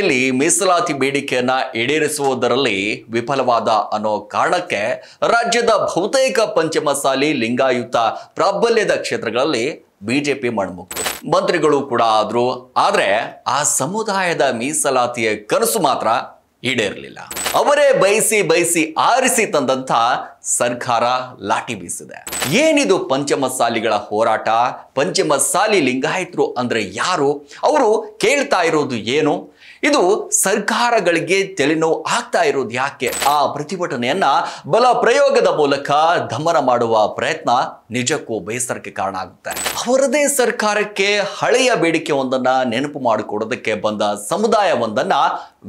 ಜಿಲ್ಲೆಯಲ್ಲಿ ಮೀಸಲಾತಿ ಬೇಡಿಕೆಯನ್ನ ಈಡೇರಿಸುವುದರಲ್ಲಿ ವಿಫಲವಾದ ಅನ್ನೋ ಕಾರಣಕ್ಕೆ ರಾಜ್ಯದ ಬಹುತೇಕ ಪಂಚಮಸಾಲಿ ಲಿಂಗಾಯುತ ಪ್ರಾಬಲ್ಯದ ಕ್ಷೇತ್ರಗಳಲ್ಲಿ ಬಿಜೆಪಿ ಮಣ್ಮುಕ್ತ ಮಂತ್ರಿಗಳು ಕೂಡ ಆದ್ರು ಆದ್ರೆ ಆ ಸಮುದಾಯದ ಮೀಸಲಾತಿಯ ಕನಸು ಮಾತ್ರ ಈಡೇರಲಿಲ್ಲ ಅವರೇ ಬಯಸಿ ಬಯಸಿ ಆರಿಸಿ ತಂದಂತ ಸರ್ಕಾರ ಲಾಟಿ ಬೀಸಿದೆ ಏನಿದು ಪಂಚಮಸಾಲಿಗಳ ಹೋರಾಟ ಪಂಚಮಸಾಲಿ ಲಿಂಗಾಯತರು ಅಂದ್ರೆ ಯಾರು ಅವರು ಕೇಳ್ತಾ ಇರೋದು ಏನು ಇದು ಸರ್ಕಾರಗಳಿಗೆ ತಲೆನೋವು ಆಗ್ತಾ ಇರೋದು ಯಾಕೆ ಆ ಪ್ರತಿಭಟನೆಯನ್ನ ಬಲ ಪ್ರಯೋಗದ ಮೂಲಕ ದಮನ ಮಾಡುವ ಪ್ರಯತ್ನ ನಿಜಕ್ಕೂ ಬೇಸರಕ್ಕೆ ಕಾರಣ ಆಗುತ್ತೆ ಅವರದೇ ಸರ್ಕಾರಕ್ಕೆ ಹಳೆಯ ಬೇಡಿಕೆ ಒಂದನ್ನ ನೆನಪು ಮಾಡಿಕೊಡೋದಕ್ಕೆ ಬಂದ ಸಮುದಾಯವೊಂದನ್ನ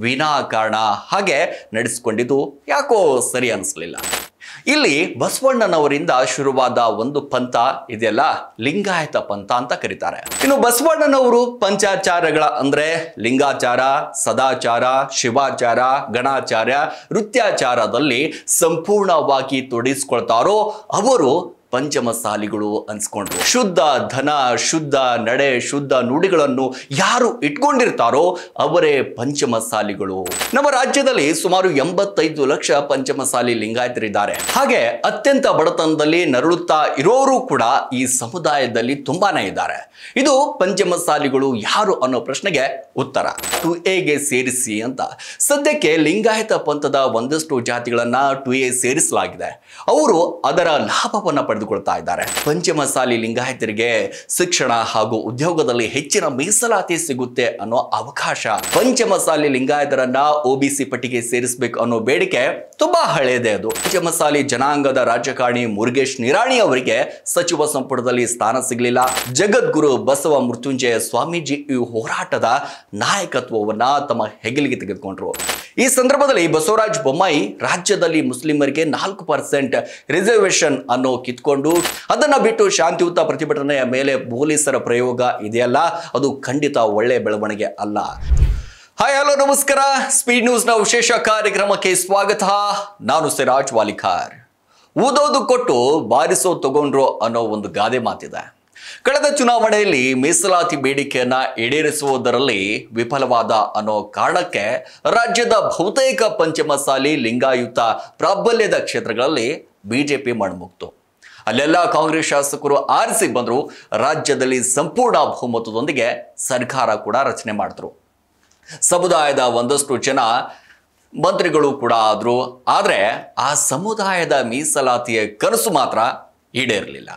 ವಿನಾಕಾರಣ ಹಾಗೆ ನಡೆಸಿಕೊಂಡಿದ್ದು ಯಾಕೋ ಸರಿ ಅನಿಸ್ಲಿಲ್ಲ ಇಲ್ಲಿ ಬಸವಣ್ಣನವರಿಂದ ಶುರುವಾದ ಒಂದು ಪಂಥ ಇದೆಲ್ಲ ಲಿಂಗಾಯತ ಪಂಥ ಅಂತ ಕರೀತಾರೆ ಇನ್ನು ಬಸವಣ್ಣನವರು ಪಂಚಾಚಾರಗಳ ಅಂದ್ರೆ ಲಿಂಗಾಚಾರ ಸದಾಚಾರ ಶಿವಾಚಾರ ಗಣಾಚಾರ ನೃತ್ಯಾಚಾರದಲ್ಲಿ ಸಂಪೂರ್ಣವಾಗಿ ತೊಡಿಸ್ಕೊಳ್ತಾರೋ ಅವರು ಪಂಚಮಸಾಲಿಗಳು ಅನ್ಸ್ಕೊಂಡ್ರು ಶುದ್ಧ ಧನ ಶುದ್ಧ ನಡೆ ಶುದ್ಧ ನುಡಿಗಳನ್ನು ಯಾರು ಇಟ್ಕೊಂಡಿರ್ತಾರೋ ಅವರೇ ಪಂಚಮಸಾಲಿಗಳು ನಮ್ಮ ರಾಜ್ಯದಲ್ಲಿ ಸುಮಾರು ಎಂಬತ್ತೈದು ಲಕ್ಷ ಪಂಚಮಸಾಲಿ ಲಿಂಗಾಯತರಿದ್ದಾರೆ ಹಾಗೆ ಅತ್ಯಂತ ಬಡತನದಲ್ಲಿ ನರಳುತ್ತಾ ಇರೋರು ಕೂಡ ಈ ಸಮುದಾಯದಲ್ಲಿ ತುಂಬಾನೇ ಇದ್ದಾರೆ ಇದು ಪಂಚಮಸಾಲಿಗಳು ಯಾರು ಅನ್ನೋ ಪ್ರಶ್ನೆಗೆ ಉತ್ತರ ಟು ಎಗೆ ಸೇರಿಸಿ ಅಂತ ಸದ್ಯಕ್ಕೆ ಲಿಂಗಾಯತ ಪಂಥದ ಒಂದಷ್ಟು ಜಾತಿಗಳನ್ನ ಟು ಎ ಸೇರಿಸಲಾಗಿದೆ ಅವರು ಅದರ ಲಾಭವನ್ನು ಪಡೆದುಕೊಳ್ತಾ ಇದ್ದಾರೆ ಪಂಚಮಸಾಲಿ ಲಿಂಗಾಯತರಿಗೆ ಶಿಕ್ಷಣ ಹಾಗೂ ಉದ್ಯೋಗದಲ್ಲಿ ಹೆಚ್ಚಿನ ಮೀಸಲಾತಿ ಸಿಗುತ್ತೆ ಅನ್ನೋ ಅವಕಾಶ ಪಂಚಮಸಾಲಿ ಲಿಂಗಾಯತರನ್ನ ಒಬಿಸಿ ಪಟ್ಟಿಗೆ ಸೇರಿಸಬೇಕು ಅನ್ನೋ ಬೇಡಿಕೆ ತುಂಬಾ ಹಳೆಯದೇ ಅದು ಪಂಚಮಸಾಲಿ ಜನಾಂಗದ ರಾಜಕಾರಣಿ ಮುರುಗೇಶ್ ನಿರಾಣಿ ಅವರಿಗೆ ಸಚಿವ ಸಂಪುಟದಲ್ಲಿ ಸ್ಥಾನ ಸಿಗಲಿಲ್ಲ ಜಗದ್ಗುರು ಬಸವ ಮೃತ್ಯುಂಜಯ ಸ್ವಾಮೀಜಿ ಈ ಹೋರಾಟದ ನಾಯಕತ್ವವನ್ನ ತಮ್ಮ ಹೆಗಲಿಗೆ ತೆಗೆದುಕೊಂಡ್ರು ಈ ಸಂದರ್ಭದಲ್ಲಿ ಬಸವರಾಜ್ ಬೊಮ್ಮಾಯಿ ರಾಜ್ಯದಲ್ಲಿ ಮುಸ್ಲಿಮರಿಗೆ ನಾಲ್ಕು ಪರ್ಸೆಂಟ್ ರಿಸರ್ವೇಶನ್ ಅನ್ನೋ ಕಿತ್ಕೊಂಡು ಮಾಡಿಕೊಂಡು ಅದನ್ನು ಬಿಟ್ಟು ಶಾಂತಿಯುತ ಪ್ರತಿಭಟನೆಯ ಮೇಲೆ ಪೊಲೀಸರ ಪ್ರಯೋಗ ಇದೆಯಲ್ಲ ಅದು ಖಂಡಿತ ಒಳ್ಳೆಯ ಬೆಳವಣಿಗೆ ಅಲ್ಲ ಹಾಯ್ ಹಲೋ ನಮಸ್ಕಾರ ಸ್ಪೀಡ್ ನ್ಯೂಸ್ನ ವಿಶೇಷ ಕಾರ್ಯಕ್ರಮಕ್ಕೆ ಸ್ವಾಗತ ನಾನು ಸಿರಾಜ್ ವಾಲಿಖಾರ್ ಊದೋದು ಕೊಟ್ಟು ಬಾರಿಸೋ ತಗೊಂಡ್ರು ಅನ್ನೋ ಒಂದು ಗಾದೆ ಮಾತಿದೆ ಕಳೆದ ಚುನಾವಣೆಯಲ್ಲಿ ಮೀಸಲಾತಿ ಬೇಡಿಕೆಯನ್ನ ಈಡೇರಿಸುವುದರಲ್ಲಿ ವಿಫಲವಾದ ಅನ್ನೋ ಕಾರಣಕ್ಕೆ ರಾಜ್ಯದ ಬಹುತೇಕ ಪಂಚಮಸಾಲಿ ಲಿಂಗಾಯುತ ಪ್ರಾಬಲ್ಯದ ಕ್ಷೇತ್ರಗಳಲ್ಲಿ ಬಿಜೆಪಿ ಮಣ್ಮುಕ್ತು ಅಲ್ಲೆಲ್ಲ ಕಾಂಗ್ರೆಸ್ ಶಾಸಕರು ಆರಿಸಿ ಬಂದರು ರಾಜ್ಯದಲ್ಲಿ ಸಂಪೂರ್ಣ ಬಹುಮತದೊಂದಿಗೆ ಸರ್ಕಾರ ಕೂಡ ರಚನೆ ಮಾಡಿದ್ರು ಸಮುದಾಯದ ಒಂದಷ್ಟು ಜನ ಮಂತ್ರಿಗಳು ಕೂಡ ಆದರು ಆದರೆ ಆ ಸಮುದಾಯದ ಮೀಸಲಾತಿಯ ಕನಸು ಮಾತ್ರ ಈಡೇರಲಿಲ್ಲ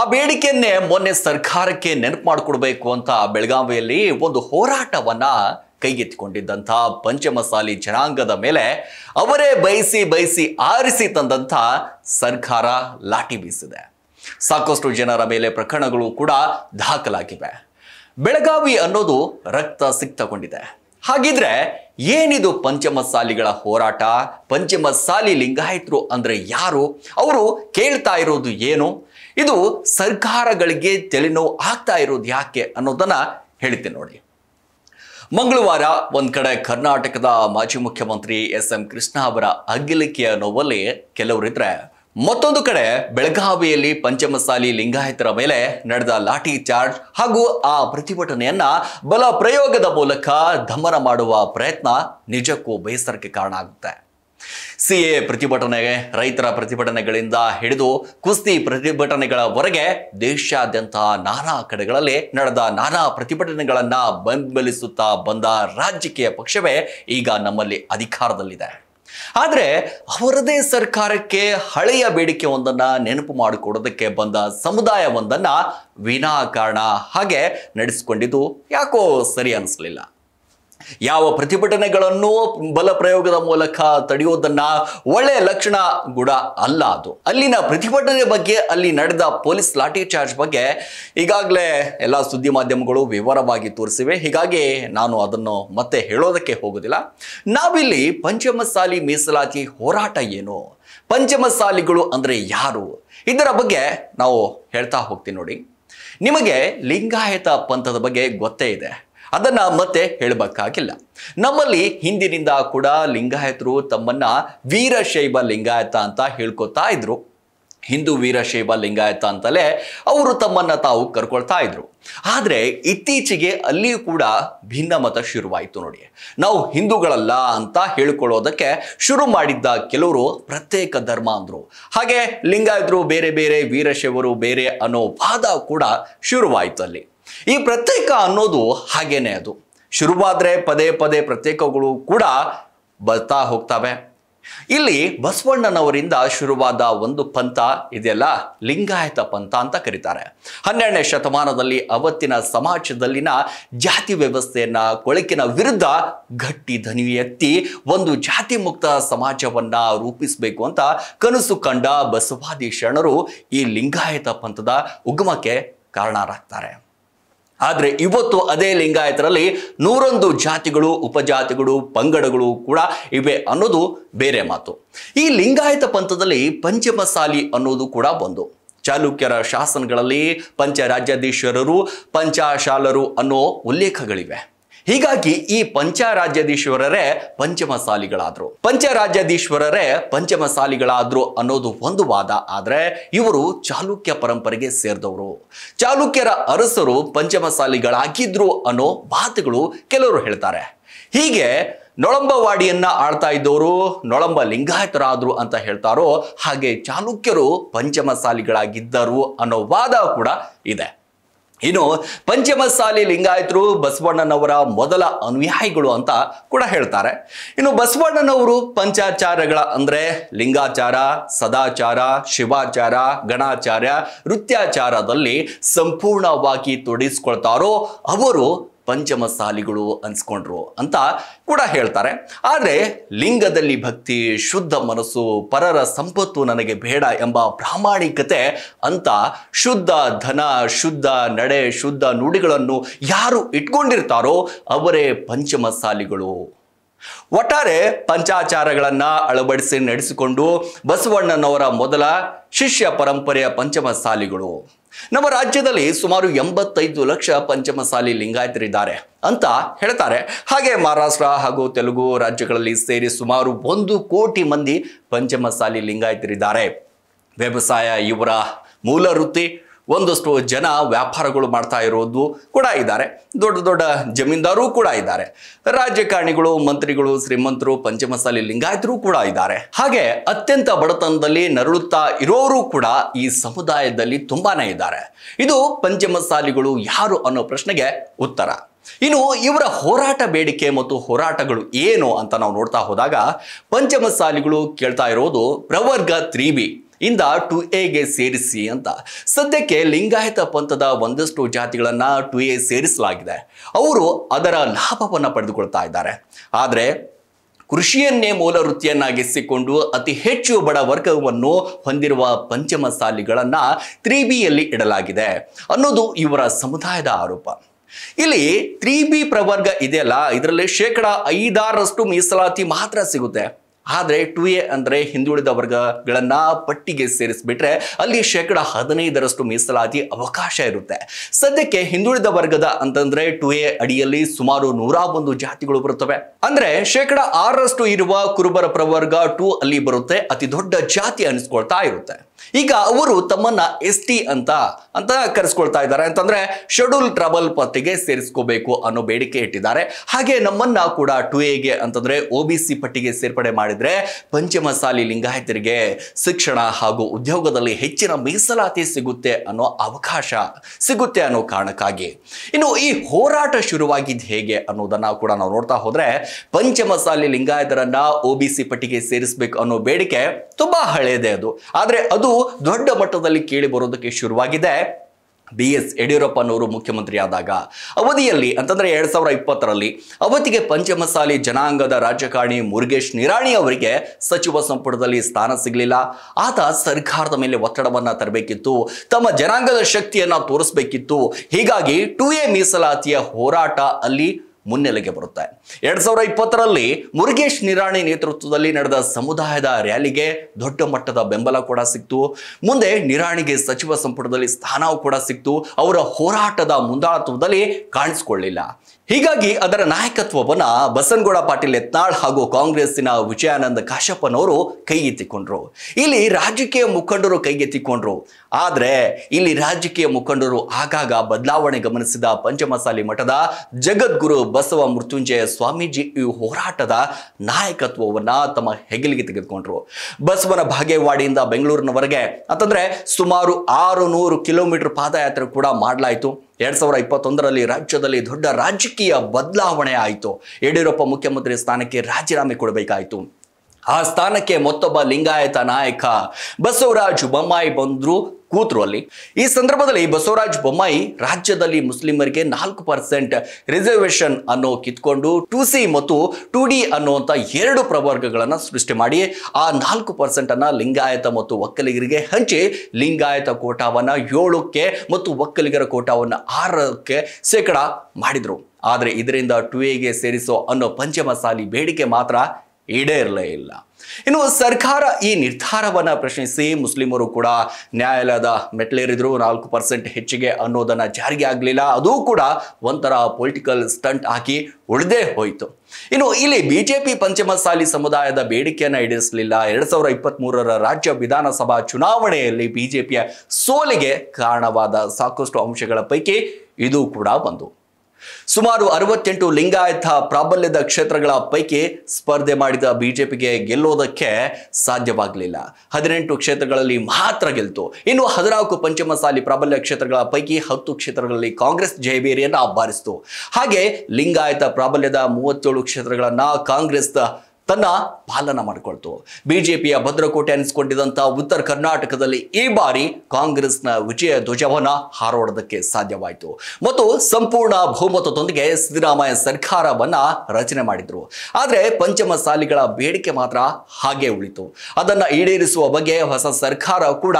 ಆ ಬೇಡಿಕೆಯನ್ನೇ ಮೊನ್ನೆ ಸರ್ಕಾರಕ್ಕೆ ನೆನಪು ಮಾಡಿಕೊಡ್ಬೇಕು ಅಂತ ಬೆಳಗಾವಿಯಲ್ಲಿ ಒಂದು ಹೋರಾಟವನ್ನ ಕೈಗೆತ್ತಿಕೊಂಡಿದ್ದಂಥ ಪಂಚಮಸಾಲಿ ಜನಾಂಗದ ಮೇಲೆ ಅವರೇ ಬಯಸಿ ಬಯಸಿ ಆರಿಸಿ ತಂದಂಥ ಸರ್ಕಾರ ಲಾಠಿ ಬೀಸಿದೆ ಸಾಕಷ್ಟು ಜನರ ಮೇಲೆ ಪ್ರಕರಣಗಳು ಕೂಡ ದಾಖಲಾಗಿವೆ ಬೆಳಗಾವಿ ಅನ್ನೋದು ರಕ್ತ ಸಿಕ್ತಗೊಂಡಿದೆ ಹಾಗಿದ್ರೆ ಏನಿದು ಪಂಚಮಸಾಲಿಗಳ ಹೋರಾಟ ಪಂಚಮಸಾಲಿ ಲಿಂಗಾಯತರು ಅಂದರೆ ಯಾರು ಅವರು ಕೇಳ್ತಾ ಇರೋದು ಏನು ಇದು ಸರ್ಕಾರಗಳಿಗೆ ತಲೆನೋವು ಆಗ್ತಾ ಇರೋದು ಯಾಕೆ ಅನ್ನೋದನ್ನು ಹೇಳ್ತೀನಿ ನೋಡಿ ಮಂಗಳವಾರ ಒಂದು ಕಡೆ ಕರ್ನಾಟಕದ ಮಾಜಿ ಮುಖ್ಯಮಂತ್ರಿ ಎಸ್ ಎಂ ಕೃಷ್ಣ ಅವರ ಅಗ್ಗಿಲಿಕೆಯ ನೋವಲ್ಲಿ ಕೆಲವರಿದ್ರೆ ಮತ್ತೊಂದು ಕಡೆ ಬೆಳಗಾವಿಯಲ್ಲಿ ಪಂಚಮಸಾಲಿ ಲಿಂಗಾಯತರ ಮೇಲೆ ನಡೆದ ಲಾಠಿ ಚಾರ್ಜ್ ಹಾಗೂ ಆ ಪ್ರತಿಭಟನೆಯನ್ನ ಬಲ ಪ್ರಯೋಗದ ಮೂಲಕ ದಮನ ಮಾಡುವ ಪ್ರಯತ್ನ ನಿಜಕ್ಕೂ ಬೇಸರಕ್ಕೆ ಕಾರಣ ಆಗುತ್ತೆ ಸಿ ಎ ಪ್ರತಿಭಟನೆಗೆ ರೈತರ ಪ್ರತಿಭಟನೆಗಳಿಂದ ಹಿಡಿದು ಕುಸ್ತಿ ಪ್ರತಿಭಟನೆಗಳವರೆಗೆ ದೇಶಾದ್ಯಂತ ನಾನಾ ಕಡೆಗಳಲ್ಲಿ ನಡೆದ ನಾನಾ ಪ್ರತಿಭಟನೆಗಳನ್ನು ಬೆಂಬಲಿಸುತ್ತಾ ಬಂದ ರಾಜಕೀಯ ಪಕ್ಷವೇ ಈಗ ನಮ್ಮಲ್ಲಿ ಅಧಿಕಾರದಲ್ಲಿದೆ ಆದರೆ ಅವರದೇ ಸರ್ಕಾರಕ್ಕೆ ಹಳೆಯ ಬೇಡಿಕೆ ಒಂದನ್ನು ನೆನಪು ಮಾಡಿಕೊಡೋದಕ್ಕೆ ಬಂದ ಸಮುದಾಯವೊಂದನ್ನು ವಿನಾಕಾರಣ ಹಾಗೆ ನಡೆಸಿಕೊಂಡಿದ್ದು ಯಾಕೋ ಸರಿ ಅನಿಸ್ಲಿಲ್ಲ ಯಾವ ಪ್ರತಿಭಟನೆಗಳನ್ನು ಬಲ ಪ್ರಯೋಗದ ಮೂಲಕ ತಡೆಯುವುದನ್ನು ಒಳ್ಳೆಯ ಲಕ್ಷಣ ಕೂಡ ಅಲ್ಲ ಅದು ಅಲ್ಲಿನ ಪ್ರತಿಭಟನೆ ಬಗ್ಗೆ ಅಲ್ಲಿ ನಡೆದ ಪೊಲೀಸ್ ಲಾಠಿ ಚಾರ್ಜ್ ಬಗ್ಗೆ ಈಗಾಗಲೇ ಎಲ್ಲ ಸುದ್ದಿ ಮಾಧ್ಯಮಗಳು ವಿವರವಾಗಿ ತೋರಿಸಿವೆ ಹೀಗಾಗಿ ನಾನು ಅದನ್ನು ಮತ್ತೆ ಹೇಳೋದಕ್ಕೆ ಹೋಗೋದಿಲ್ಲ ನಾವಿಲ್ಲಿ ಪಂಚಮಸಾಲಿ ಮೀಸಲಾತಿ ಹೋರಾಟ ಏನು ಪಂಚಮಸಾಲಿಗಳು ಅಂದರೆ ಯಾರು ಇದರ ಬಗ್ಗೆ ನಾವು ಹೇಳ್ತಾ ಹೋಗ್ತೀವಿ ನೋಡಿ ನಿಮಗೆ ಲಿಂಗಾಯತ ಪಂಥದ ಬಗ್ಗೆ ಗೊತ್ತೇ ಇದೆ ಅದನ್ನು ಮತ್ತೆ ಹೇಳಬೇಕಾಗಿಲ್ಲ ನಮ್ಮಲ್ಲಿ ಹಿಂದಿನಿಂದ ಕೂಡ ಲಿಂಗಾಯತರು ತಮ್ಮನ್ನ ವೀರಶೈವ ಲಿಂಗಾಯತ ಅಂತ ಹೇಳ್ಕೊತಾ ಇದ್ರು ಹಿಂದೂ ವೀರಶೈವ ಲಿಂಗಾಯತ ಅಂತಲೇ ಅವರು ತಮ್ಮನ್ನು ತಾವು ಕರ್ಕೊಳ್ತಾ ಇದ್ರು ಆದರೆ ಇತ್ತೀಚೆಗೆ ಅಲ್ಲಿಯೂ ಕೂಡ ಭಿನ್ನ ಮತ ಶುರುವಾಯಿತು ನೋಡಿ ನಾವು ಹಿಂದೂಗಳಲ್ಲ ಅಂತ ಹೇಳ್ಕೊಳ್ಳೋದಕ್ಕೆ ಶುರು ಮಾಡಿದ್ದ ಕೆಲವರು ಪ್ರತ್ಯೇಕ ಧರ್ಮ ಅಂದರು ಹಾಗೆ ಲಿಂಗಾಯತರು ಬೇರೆ ಬೇರೆ ವೀರಶೈವರು ಬೇರೆ ಅನ್ನೋ ವಾದ ಕೂಡ ಶುರುವಾಯಿತು ಅಲ್ಲಿ ಈ ಪ್ರತ್ಯೇಕ ಅನ್ನೋದು ಹಾಗೇನೆ ಅದು ಶುರುವಾದರೆ ಪದೇ ಪದೇ ಪ್ರತ್ಯೇಕಗಳು ಕೂಡ ಬರ್ತಾ ಹೋಗ್ತವೆ ಇಲ್ಲಿ ಬಸವಣ್ಣನವರಿಂದ ಶುರುವಾದ ಒಂದು ಪಂಥ ಇದೆಲ್ಲ ಲಿಂಗಾಯತ ಪಂಥ ಅಂತ ಕರೀತಾರೆ ಹನ್ನೆರಡನೇ ಶತಮಾನದಲ್ಲಿ ಅವತ್ತಿನ ಸಮಾಜದಲ್ಲಿನ ಜಾತಿ ವ್ಯವಸ್ಥೆಯನ್ನ ಕೊಳಕಿನ ವಿರುದ್ಧ ಗಟ್ಟಿ ಧನಿ ಎತ್ತಿ ಒಂದು ಜಾತಿ ಮುಕ್ತ ಸಮಾಜವನ್ನ ರೂಪಿಸಬೇಕು ಅಂತ ಕನಸು ಕಂಡ ಬಸವಾದಿ ಶರಣರು ಈ ಲಿಂಗಾಯತ ಪಂಥದ ಉಗಮಕ್ಕೆ ಕಾರಣರಾಗ್ತಾರೆ ಆದರೆ ಇವತ್ತು ಅದೇ ಲಿಂಗಾಯತರಲ್ಲಿ ನೂರೊಂದು ಜಾತಿಗಳು ಉಪಜಾತಿಗಳು ಪಂಗಡಗಳು ಕೂಡ ಇವೆ ಅನ್ನೋದು ಬೇರೆ ಮಾತು ಈ ಲಿಂಗಾಯತ ಪಂಥದಲ್ಲಿ ಪಂಚಮಸಾಲಿ ಅನ್ನೋದು ಕೂಡ ಬಂದು ಚಾಲುಕ್ಯರ ಶಾಸನಗಳಲ್ಲಿ ರಾಜ್ಯಾಧೀಶರರು ಪಂಚಾಶಾಲರು ಅನ್ನೋ ಉಲ್ಲೇಖಗಳಿವೆ ಹೀಗಾಗಿ ಈ ಪಂಚರಾಜ್ಯಾಧೀಶ್ವರರೇ ಪಂಚಮಸಾಲಿಗಳಾದ್ರು ಪಂಚರಾಜ್ಯಾಧೀಶ್ವರರೇ ಸಾಲಿಗಳಾದ್ರು ಅನ್ನೋದು ಒಂದು ವಾದ ಆದರೆ ಇವರು ಚಾಲುಕ್ಯ ಪರಂಪರೆಗೆ ಸೇರಿದವರು ಚಾಲುಕ್ಯರ ಅರಸರು ಪಂಚಮಸಾಲಿಗಳಾಗಿದ್ರು ಅನ್ನೋ ಮಾತುಗಳು ಕೆಲವರು ಹೇಳ್ತಾರೆ ಹೀಗೆ ನೊಳಂಬವಾಡಿಯನ್ನ ಆಳ್ತಾ ಇದ್ದವರು ನೊಳಂಬ ಲಿಂಗಾಯತರಾದ್ರು ಅಂತ ಹೇಳ್ತಾರೋ ಹಾಗೆ ಚಾಲುಕ್ಯರು ಪಂಚಮಸಾಲಿಗಳಾಗಿದ್ದರು ಅನ್ನೋ ವಾದ ಕೂಡ ಇದೆ ಇನ್ನು ಪಂಚಮಸಾಲಿ ಲಿಂಗಾಯತರು ಬಸವಣ್ಣನವರ ಮೊದಲ ಅನುಯಾಯಿಗಳು ಅಂತ ಕೂಡ ಹೇಳ್ತಾರೆ ಇನ್ನು ಬಸವಣ್ಣನವರು ಪಂಚಾಚಾರಗಳ ಅಂದರೆ ಲಿಂಗಾಚಾರ ಸದಾಚಾರ ಶಿವಾಚಾರ ಗಣಾಚಾರ ನೃತ್ಯಾಚಾರದಲ್ಲಿ ಸಂಪೂರ್ಣವಾಗಿ ತೊಡಿಸ್ಕೊಳ್ತಾರೋ ಅವರು ಪಂಚಮಸಾಲಿಗಳು ಅನ್ಸ್ಕೊಂಡ್ರು ಅಂತ ಕೂಡ ಹೇಳ್ತಾರೆ ಆದರೆ ಲಿಂಗದಲ್ಲಿ ಭಕ್ತಿ ಶುದ್ಧ ಮನಸ್ಸು ಪರರ ಸಂಪತ್ತು ನನಗೆ ಬೇಡ ಎಂಬ ಪ್ರಾಮಾಣಿಕತೆ ಅಂತ ಶುದ್ಧ ಧನ ಶುದ್ಧ ನಡೆ ಶುದ್ಧ ನುಡಿಗಳನ್ನು ಯಾರು ಇಟ್ಕೊಂಡಿರ್ತಾರೋ ಅವರೇ ಪಂಚಮಸಾಲಿಗಳು ಒಟ್ಟಾರೆ ಪಂಚಾಚಾರಗಳನ್ನು ಅಳವಡಿಸಿ ನಡೆಸಿಕೊಂಡು ಬಸವಣ್ಣನವರ ಮೊದಲ ಶಿಷ್ಯ ಪರಂಪರೆಯ ಪಂಚಮಸಾಲಿಗಳು ನಮ್ಮ ರಾಜ್ಯದಲ್ಲಿ ಸುಮಾರು ಎಂಬತ್ತೈದು ಲಕ್ಷ ಪಂಚಮಸಾಲಿ ಲಿಂಗಾಯತರಿದ್ದಾರೆ ಅಂತ ಹೇಳ್ತಾರೆ ಹಾಗೆ ಮಹಾರಾಷ್ಟ್ರ ಹಾಗೂ ತೆಲುಗು ರಾಜ್ಯಗಳಲ್ಲಿ ಸೇರಿ ಸುಮಾರು ಒಂದು ಕೋಟಿ ಮಂದಿ ಪಂಚಮಸಾಲಿ ಲಿಂಗಾಯತರಿದ್ದಾರೆ ವ್ಯವಸಾಯ ಇವರ ಮೂಲ ವೃತ್ತಿ ಒಂದಷ್ಟು ಜನ ವ್ಯಾಪಾರಗಳು ಮಾಡ್ತಾ ಇರೋದು ಕೂಡ ಇದ್ದಾರೆ ದೊಡ್ಡ ದೊಡ್ಡ ಜಮೀನ್ದಾರು ಕೂಡ ಇದ್ದಾರೆ ರಾಜಕಾರಣಿಗಳು ಮಂತ್ರಿಗಳು ಶ್ರೀಮಂತರು ಪಂಚಮಸಾಲಿ ಲಿಂಗಾಯತರು ಕೂಡ ಇದ್ದಾರೆ ಹಾಗೆ ಅತ್ಯಂತ ಬಡತನದಲ್ಲಿ ನರಳುತ್ತಾ ಇರೋರು ಕೂಡ ಈ ಸಮುದಾಯದಲ್ಲಿ ತುಂಬಾನೇ ಇದ್ದಾರೆ ಇದು ಪಂಚಮಸಾಲಿಗಳು ಯಾರು ಅನ್ನೋ ಪ್ರಶ್ನೆಗೆ ಉತ್ತರ ಇನ್ನು ಇವರ ಹೋರಾಟ ಬೇಡಿಕೆ ಮತ್ತು ಹೋರಾಟಗಳು ಏನು ಅಂತ ನಾವು ನೋಡ್ತಾ ಹೋದಾಗ ಪಂಚಮಸಾಲಿಗಳು ಕೇಳ್ತಾ ಇರೋದು ಪ್ರವರ್ಗ ತ್ರೀಬಿ ಇಂದ ಟು ಎಗೆ ಸೇರಿಸಿ ಅಂತ ಸದ್ಯಕ್ಕೆ ಲಿಂಗಾಯತ ಪಂಥದ ಒಂದಷ್ಟು ಜಾತಿಗಳನ್ನು ಟು ಎ ಸೇರಿಸಲಾಗಿದೆ ಅವರು ಅದರ ಲಾಭವನ್ನು ಪಡೆದುಕೊಳ್ತಾ ಇದ್ದಾರೆ ಆದರೆ ಕೃಷಿಯನ್ನೇ ಮೂಲ ವೃತ್ತಿಯನ್ನಾಗಿಸಿಕೊಂಡು ಅತಿ ಹೆಚ್ಚು ಬಡ ವರ್ಗವನ್ನು ಹೊಂದಿರುವ ಪಂಚಮಸಾಲಿಗಳನ್ನು ತ್ರೀ ಬಿಯಲ್ಲಿ ಇಡಲಾಗಿದೆ ಅನ್ನೋದು ಇವರ ಸಮುದಾಯದ ಆರೋಪ ಇಲ್ಲಿ ತ್ರೀ ಬಿ ಪ್ರವರ್ಗ ಇದೆಯಲ್ಲ ಇದರಲ್ಲಿ ಶೇಕಡ ಐದಾರರಷ್ಟು ಮೀಸಲಾತಿ ಮಾತ್ರ ಸಿಗುತ್ತೆ ಆದರೆ ಟು ಎ ಅಂದರೆ ಹಿಂದುಳಿದ ವರ್ಗಗಳನ್ನ ಪಟ್ಟಿಗೆ ಸೇರಿಸಿಬಿಟ್ರೆ ಅಲ್ಲಿ ಶೇಕಡ ಹದಿನೈದರಷ್ಟು ಮೀಸಲಾತಿ ಅವಕಾಶ ಇರುತ್ತೆ ಸದ್ಯಕ್ಕೆ ಹಿಂದುಳಿದ ವರ್ಗದ ಅಂತಂದ್ರೆ ಟು ಎ ಅಡಿಯಲ್ಲಿ ಸುಮಾರು ನೂರ ಒಂದು ಜಾತಿಗಳು ಬರುತ್ತವೆ ಅಂದ್ರೆ ಶೇಕಡ ಆರರಷ್ಟು ಇರುವ ಕುರುಬರ ಪ್ರವರ್ಗ ಟು ಅಲ್ಲಿ ಬರುತ್ತೆ ಅತಿ ದೊಡ್ಡ ಜಾತಿ ಅನಿಸ್ಕೊಳ್ತಾ ಇರುತ್ತೆ ಈಗ ಅವರು ತಮ್ಮನ್ನ ಎಸ್ ಟಿ ಅಂತ ಅಂತ ಕರೆಸ್ಕೊಳ್ತಾ ಇದ್ದಾರೆ ಅಂತಂದ್ರೆ ಶೆಡ್ಯೂಲ್ ಟ್ರಬಲ್ ಪಟ್ಟಿಗೆ ಸೇರಿಸ್ಕೋಬೇಕು ಅನ್ನೋ ಬೇಡಿಕೆ ಇಟ್ಟಿದ್ದಾರೆ ಹಾಗೆ ನಮ್ಮನ್ನ ಕೂಡ ಟು ಎಗೆ ಅಂತಂದ್ರೆ ಒ ಪಟ್ಟಿಗೆ ಸೇರ್ಪಡೆ ಮಾಡಿದ್ರೆ ಪಂಚಮಸಾಲಿ ಲಿಂಗಾಯತರಿಗೆ ಶಿಕ್ಷಣ ಹಾಗೂ ಉದ್ಯೋಗದಲ್ಲಿ ಹೆಚ್ಚಿನ ಮೀಸಲಾತಿ ಸಿಗುತ್ತೆ ಅನ್ನೋ ಅವಕಾಶ ಸಿಗುತ್ತೆ ಅನ್ನೋ ಕಾರಣಕ್ಕಾಗಿ ಇನ್ನು ಈ ಹೋರಾಟ ಶುರುವಾಗಿದ್ದು ಹೇಗೆ ಅನ್ನೋದನ್ನ ಕೂಡ ನಾವು ನೋಡ್ತಾ ಹೋದ್ರೆ ಪಂಚಮಸಾಲಿ ಲಿಂಗಾಯತರನ್ನ ಓಬಿಸಿ ಪಟ್ಟಿಗೆ ಸೇರಿಸಬೇಕು ಅನ್ನೋ ಬೇಡಿಕೆ ತುಂಬಾ ಹಳೆಯದೇ ಅದು ಆದ್ರೆ ಅದು ದೊಡ್ಡ ಮಟ್ಟದಲ್ಲಿ ಕೇಳಿ ಬರೋದಕ್ಕೆ ಶುರುವಾಗಿದೆ ಬಿ ಎಸ್ ಯಡಿಯೂರಪ್ಪನವರು ಮುಖ್ಯಮಂತ್ರಿಯಾದಾಗ ಅವಧಿಯಲ್ಲಿ ಅಂತಂದರೆ ಎರಡು ಸಾವಿರ ಇಪ್ಪತ್ತರಲ್ಲಿ ಅವಧಿಗೆ ಪಂಚಮಸಾಲಿ ಜನಾಂಗದ ರಾಜಕಾರಣಿ ಮುರುಗೇಶ್ ನಿರಾಣಿ ಅವರಿಗೆ ಸಚಿವ ಸಂಪುಟದಲ್ಲಿ ಸ್ಥಾನ ಸಿಗಲಿಲ್ಲ ಆತ ಸರ್ಕಾರದ ಮೇಲೆ ಒತ್ತಡವನ್ನು ತರಬೇಕಿತ್ತು ತಮ್ಮ ಜನಾಂಗದ ಶಕ್ತಿಯನ್ನು ತೋರಿಸಬೇಕಿತ್ತು ಹೀಗಾಗಿ ಟು ಎ ಮೀಸಲಾತಿಯ ಹೋರಾಟ ಅಲ್ಲಿ ಮುನ್ನೆಲೆಗೆ ಬರುತ್ತೆ ಎರಡ್ ಸಾವಿರದ ಇಪ್ಪತ್ತರಲ್ಲಿ ಮುರುಗೇಶ್ ನಿರಾಣಿ ನೇತೃತ್ವದಲ್ಲಿ ನಡೆದ ಸಮುದಾಯದ ರ್ಯಾಲಿಗೆ ದೊಡ್ಡ ಮಟ್ಟದ ಬೆಂಬಲ ಕೂಡ ಸಿಕ್ತು ಮುಂದೆ ನಿರಾಣಿಗೆ ಸಚಿವ ಸಂಪುಟದಲ್ಲಿ ಸ್ಥಾನವೂ ಕೂಡ ಸಿಕ್ತು ಅವರ ಹೋರಾಟದ ಮುಂದಾಳತ್ವದಲ್ಲಿ ಕಾಣಿಸ್ಕೊಳ್ಳಿಲ್ಲ ಹೀಗಾಗಿ ಅದರ ನಾಯಕತ್ವವನ್ನ ಬಸನಗೌಡ ಪಾಟೀಲ್ ಯತ್ನಾಳ್ ಹಾಗೂ ಕಾಂಗ್ರೆಸ್ಸಿನ ವಿಜಯಾನಂದ ಕಾಶಪ್ಪನವರು ಕೈಗೆತ್ತಿಕೊಂಡ್ರು ಇಲ್ಲಿ ರಾಜಕೀಯ ಮುಖಂಡರು ಕೈಗೆತ್ತಿಕೊಂಡ್ರು ಆದರೆ ಇಲ್ಲಿ ರಾಜಕೀಯ ಮುಖಂಡರು ಆಗಾಗ ಬದಲಾವಣೆ ಗಮನಿಸಿದ ಪಂಚಮಸಾಲಿ ಮಠದ ಜಗದ್ಗುರು ಬಸವ ಮೃತ್ಯುಂಜಯ ಸ್ವಾಮೀಜಿ ಈ ಹೋರಾಟದ ನಾಯಕತ್ವವನ್ನ ತಮ್ಮ ಹೆಗಲಿಗೆ ತೆಗೆದುಕೊಂಡ್ರು ಬಸವನ ಭಾಗೇವಾಡಿಯಿಂದ ಬೆಂಗಳೂರಿನವರೆಗೆ ಅಂತಂದ್ರೆ ಸುಮಾರು ಆರು ನೂರು ಕಿಲೋಮೀಟರ್ ಪಾದಯಾತ್ರೆ ಕೂಡ ಮಾಡಲಾಯಿತು ಎರಡು ಸಾವಿರ ಇಪ್ಪತ್ತೊಂದರಲ್ಲಿ ರಾಜ್ಯದಲ್ಲಿ ದೊಡ್ಡ ರಾಜಕೀಯ ಬದಲಾವಣೆ ಆಯಿತು ಯಡಿಯೂರಪ್ಪ ಮುಖ್ಯಮಂತ್ರಿ ಸ್ಥಾನಕ್ಕೆ ರಾಜೀನಾಮೆ ಕೊಡಬೇಕಾಯಿತು ಆ ಸ್ಥಾನಕ್ಕೆ ಮತ್ತೊಬ್ಬ ಲಿಂಗಾಯತ ನಾಯಕ ಬಸವರಾಜ್ ಬೊಮ್ಮಾಯಿ ಬಂದ್ರು ಕೂತರು ಅಲ್ಲಿ ಈ ಸಂದರ್ಭದಲ್ಲಿ ಬಸವರಾಜ್ ಬೊಮ್ಮಾಯಿ ರಾಜ್ಯದಲ್ಲಿ ಮುಸ್ಲಿಮರಿಗೆ ನಾಲ್ಕು ಪರ್ಸೆಂಟ್ ರಿಸರ್ವೇಷನ್ ಅನ್ನೋ ಕಿತ್ಕೊಂಡು ಟು ಸಿ ಮತ್ತು ಟು ಡಿ ಅನ್ನುವಂಥ ಎರಡು ಪ್ರವರ್ಗಗಳನ್ನು ಸೃಷ್ಟಿ ಮಾಡಿ ಆ ನಾಲ್ಕು ಪರ್ಸೆಂಟನ್ನು ಲಿಂಗಾಯತ ಮತ್ತು ಒಕ್ಕಲಿಗರಿಗೆ ಹಂಚಿ ಲಿಂಗಾಯತ ಕೋಟಾವನ್ನ ಏಳಕ್ಕೆ ಮತ್ತು ಒಕ್ಕಲಿಗರ ಕೋಟಾವನ್ನು ಆರಕ್ಕೆ ಶೇಕಡ ಮಾಡಿದರು ಆದರೆ ಇದರಿಂದ ಟು ಎಗೆ ಸೇರಿಸೋ ಅನ್ನೋ ಪಂಚಮಸಾಲಿ ಬೇಡಿಕೆ ಮಾತ್ರ ಈಡೇರಲೇ ಇಲ್ಲ ಇನ್ನು ಸರ್ಕಾರ ಈ ನಿರ್ಧಾರವನ್ನು ಪ್ರಶ್ನಿಸಿ ಮುಸ್ಲಿಮರು ಕೂಡ ನ್ಯಾಯಾಲಯದ ಮೆಟ್ಲೇರಿದ್ರು ನಾಲ್ಕು ಪರ್ಸೆಂಟ್ ಹೆಚ್ಚಿಗೆ ಅನ್ನೋದನ್ನು ಜಾರಿಗೆ ಆಗಲಿಲ್ಲ ಅದು ಕೂಡ ಒಂಥರ ಪೊಲಿಟಿಕಲ್ ಸ್ಟಂಟ್ ಹಾಕಿ ಉಳಿದೇ ಹೋಯಿತು ಇನ್ನು ಇಲ್ಲಿ ಬಿ ಜೆ ಪಿ ಪಂಚಮಸಾಲಿ ಸಮುದಾಯದ ಬೇಡಿಕೆಯನ್ನು ಈಡೇರಿಸಲಿಲ್ಲ ಎರಡ್ ಸಾವಿರ ಇಪ್ಪತ್ತ್ ಮೂರರ ರಾಜ್ಯ ವಿಧಾನಸಭಾ ಚುನಾವಣೆಯಲ್ಲಿ ಬಿ ಜೆ ಪಿಯ ಸೋಲಿಗೆ ಕಾರಣವಾದ ಸಾಕಷ್ಟು ಅಂಶಗಳ ಪೈಕಿ ಇದು ಕೂಡ ಬಂದು ಸುಮಾರು ಅರವತ್ತೆಂಟು ಲಿಂಗಾಯತ ಪ್ರಾಬಲ್ಯದ ಕ್ಷೇತ್ರಗಳ ಪೈಕಿ ಸ್ಪರ್ಧೆ ಮಾಡಿದ ಬಿಜೆಪಿಗೆ ಗೆಲ್ಲೋದಕ್ಕೆ ಸಾಧ್ಯವಾಗಲಿಲ್ಲ ಹದಿನೆಂಟು ಕ್ಷೇತ್ರಗಳಲ್ಲಿ ಮಾತ್ರ ಗೆಲ್ತು ಇನ್ನು ಹದಿನಾಲ್ಕು ಪಂಚಮಸಾಲಿ ಪ್ರಾಬಲ್ಯ ಕ್ಷೇತ್ರಗಳ ಪೈಕಿ ಹತ್ತು ಕ್ಷೇತ್ರಗಳಲ್ಲಿ ಕಾಂಗ್ರೆಸ್ ಜಯಬೇರಿಯನ್ನು ಅಬ್ಬಾರಿಸಿತು ಹಾಗೆ ಲಿಂಗಾಯತ ಪ್ರಾಬಲ್ಯದ ಮೂವತ್ತೇಳು ಕ್ಷೇತ್ರಗಳನ್ನ ಕಾಂಗ್ರೆಸ್ ತನ್ನ ಪಾಲನ ಮಾಡಿಕೊಳ್ತು ಬಿಜೆಪಿಯ ಭದ್ರಕೋಟೆ ಅನಿಸಿಕೊಂಡಿದ್ದಂಥ ಉತ್ತರ ಕರ್ನಾಟಕದಲ್ಲಿ ಈ ಬಾರಿ ಕಾಂಗ್ರೆಸ್ನ ವಿಜಯ ಧ್ವಜವನ್ನ ಹಾರೋಡೋದಕ್ಕೆ ಸಾಧ್ಯವಾಯಿತು ಮತ್ತು ಸಂಪೂರ್ಣ ಬಹುಮತದೊಂದಿಗೆ ಸಿದ್ದರಾಮಯ್ಯ ಸರ್ಕಾರವನ್ನ ರಚನೆ ಮಾಡಿದ್ರು ಆದರೆ ಪಂಚಮ ಸಾಲಿಗಳ ಬೇಡಿಕೆ ಮಾತ್ರ ಹಾಗೆ ಉಳಿತು ಅದನ್ನು ಈಡೇರಿಸುವ ಬಗ್ಗೆ ಹೊಸ ಸರ್ಕಾರ ಕೂಡ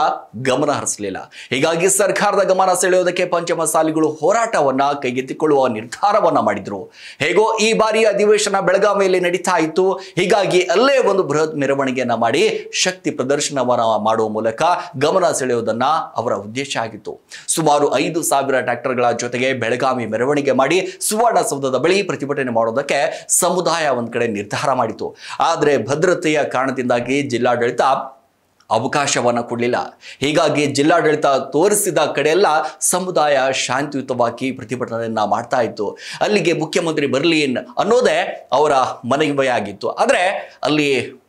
ಗಮನ ಹರಿಸಲಿಲ್ಲ ಹೀಗಾಗಿ ಸರ್ಕಾರದ ಗಮನ ಸೆಳೆಯೋದಕ್ಕೆ ಪಂಚಮ ಸಾಲಿಗಳು ಹೋರಾಟವನ್ನ ಕೈಗೆತ್ತಿಕೊಳ್ಳುವ ನಿರ್ಧಾರವನ್ನ ಮಾಡಿದ್ರು ಹೇಗೋ ಈ ಬಾರಿ ಅಧಿವೇಶನ ಬೆಳಗಾವಿಯಲ್ಲಿ ನಡೀತಾ ಇತ್ತು ಹೀಗಾಗಿ ಅಲ್ಲೇ ಒಂದು ಬೃಹತ್ ಮೆರವಣಿಗೆಯನ್ನ ಮಾಡಿ ಶಕ್ತಿ ಪ್ರದರ್ಶನವನ್ನು ಮಾಡುವ ಮೂಲಕ ಗಮನ ಸೆಳೆಯುವುದನ್ನು ಅವರ ಉದ್ದೇಶ ಆಗಿತ್ತು ಸುಮಾರು ಐದು ಸಾವಿರ ಟ್ರ್ಯಾಕ್ಟರ್ಗಳ ಜೊತೆಗೆ ಬೆಳಗಾವಿ ಮೆರವಣಿಗೆ ಮಾಡಿ ಸುವರ್ಣಸೌಧದ ಬಳಿ ಪ್ರತಿಭಟನೆ ಮಾಡೋದಕ್ಕೆ ಸಮುದಾಯ ಒಂದು ಕಡೆ ನಿರ್ಧಾರ ಮಾಡಿತು ಆದರೆ ಭದ್ರತೆಯ ಕಾರಣದಿಂದಾಗಿ ಜಿಲ್ಲಾಡಳಿತ ಅವಕಾಶವನ್ನು ಕೊಡಲಿಲ್ಲ ಹೀಗಾಗಿ ಜಿಲ್ಲಾಡಳಿತ ತೋರಿಸಿದ ಕಡೆಯೆಲ್ಲ ಸಮುದಾಯ ಶಾಂತಿಯುತವಾಗಿ ಪ್ರತಿಭಟನೆಯನ್ನು ಮಾಡ್ತಾ ಇತ್ತು ಅಲ್ಲಿಗೆ ಮುಖ್ಯಮಂತ್ರಿ ಬರಲಿ ಅನ್ನೋದೇ ಅವರ ಮನವಿ ಆಗಿತ್ತು ಆದರೆ ಅಲ್ಲಿ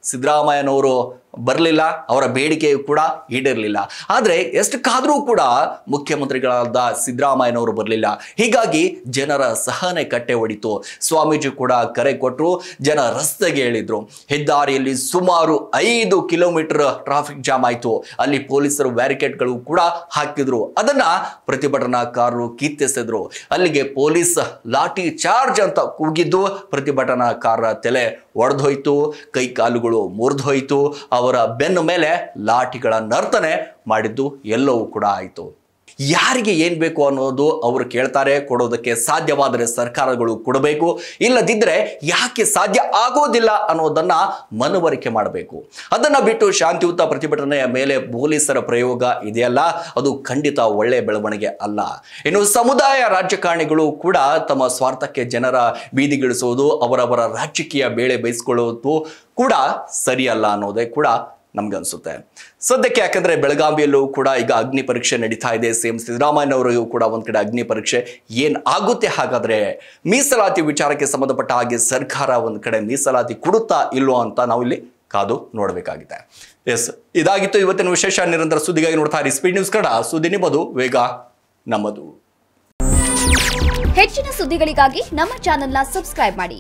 ಸಿದ್ದರಾಮಯ್ಯನವರು ಬರಲಿಲ್ಲ ಅವರ ಬೇಡಿಕೆಯು ಕೂಡ ಈಡಿರಲಿಲ್ಲ ಆದರೆ ಎಷ್ಟು ಕಾದರೂ ಕೂಡ ಮುಖ್ಯಮಂತ್ರಿಗಳಾದ ಸಿದ್ದರಾಮಯ್ಯನವರು ಬರಲಿಲ್ಲ ಹೀಗಾಗಿ ಜನರ ಸಹನೆ ಕಟ್ಟೆ ಹೊಡಿತು ಸ್ವಾಮೀಜಿ ಕೂಡ ಕರೆ ಕೊಟ್ಟರು ಜನ ರಸ್ತೆಗೆ ಹೇಳಿದರು ಹೆದ್ದಾರಿಯಲ್ಲಿ ಸುಮಾರು ಐದು ಕಿಲೋಮೀಟರ್ ಟ್ರಾಫಿಕ್ ಜಾಮ್ ಆಯಿತು ಅಲ್ಲಿ ಪೊಲೀಸರು ಬ್ಯಾರಿಕೇಡ್ಗಳು ಕೂಡ ಹಾಕಿದ್ರು ಅದನ್ನು ಪ್ರತಿಭಟನಾಕಾರರು ಕೀರ್ತಿಸಿದ್ರು ಅಲ್ಲಿಗೆ ಪೊಲೀಸ್ ಲಾಠಿ ಚಾರ್ಜ್ ಅಂತ ಕೂಗಿದ್ದು ಪ್ರತಿಭಟನಾಕಾರರ ತಲೆ ಒಡೆದೋಯ್ತು ಕೈ ಕಾಲುಗಳು ಮುರಿದೋಯ್ತು ಅವರ ಬೆನ್ನು ಮೇಲೆ ಲಾಠಿಗಳ ನರ್ತನೆ ಮಾಡಿದ್ದು ಎಲ್ಲವೂ ಕೂಡ ಆಯಿತು ಯಾರಿಗೆ ಏನು ಬೇಕು ಅನ್ನೋದು ಅವರು ಕೇಳ್ತಾರೆ ಕೊಡೋದಕ್ಕೆ ಸಾಧ್ಯವಾದರೆ ಸರ್ಕಾರಗಳು ಕೊಡಬೇಕು ಇಲ್ಲದಿದ್ದರೆ ಯಾಕೆ ಸಾಧ್ಯ ಆಗೋದಿಲ್ಲ ಅನ್ನೋದನ್ನು ಮನವರಿಕೆ ಮಾಡಬೇಕು ಅದನ್ನು ಬಿಟ್ಟು ಶಾಂತಿಯುತ ಪ್ರತಿಭಟನೆಯ ಮೇಲೆ ಪೊಲೀಸರ ಪ್ರಯೋಗ ಇದೆಯಲ್ಲ ಅದು ಖಂಡಿತ ಒಳ್ಳೆಯ ಬೆಳವಣಿಗೆ ಅಲ್ಲ ಇನ್ನು ಸಮುದಾಯ ರಾಜಕಾರಣಿಗಳು ಕೂಡ ತಮ್ಮ ಸ್ವಾರ್ಥಕ್ಕೆ ಜನರ ಬೀದಿಗಿಳಿಸುವುದು ಅವರವರ ರಾಜಕೀಯ ಬೇಳೆ ಬಯಸಿಕೊಳ್ಳುವುದು ಕೂಡ ಸರಿಯಲ್ಲ ಅನ್ನೋದೇ ಕೂಡ ನಮ್ಗೆ ಅನ್ಸುತ್ತೆ ಸದ್ಯಕ್ಕೆ ಯಾಕಂದ್ರೆ ಬೆಳಗಾವಿಯಲ್ಲೂ ಕೂಡ ಈಗ ಅಗ್ನಿ ಪರೀಕ್ಷೆ ನಡೀತಾ ಇದೆ ಸಿ ಎಂ ಅವರಿಗೂ ಕೂಡ ಒಂದ್ ಕಡೆ ಅಗ್ನಿ ಪರೀಕ್ಷೆ ಏನ್ ಆಗುತ್ತೆ ಹಾಗಾದ್ರೆ ಮೀಸಲಾತಿ ವಿಚಾರಕ್ಕೆ ಸಂಬಂಧಪಟ್ಟ ಹಾಗೆ ಸರ್ಕಾರ ಒಂದ್ ಕಡೆ ಮೀಸಲಾತಿ ಕೊಡುತ್ತಾ ಇಲ್ಲೋ ಅಂತ ನಾವು ಇಲ್ಲಿ ಕಾದು ನೋಡಬೇಕಾಗಿದೆ ಎಸ್ ಇದಾಗಿತ್ತು ಇವತ್ತಿನ ವಿಶೇಷ ನಿರಂತರ ಸುದ್ದಿಗಾಗಿ ನೋಡ್ತಾ ಇರಿ ಸ್ಪೀಡ್ ನ್ಯೂಸ್ ಕಡ ಸುದ್ದಿ ನಿಮ್ಮದು ವೇಗ ನಮ್ಮದು ಹೆಚ್ಚಿನ ಸುದ್ದಿಗಳಿಗಾಗಿ ನಮ್ಮ ಚಾನೆಲ್ನ ಸಬ್ಸ್ಕ್ರೈಬ್ ಮಾಡಿ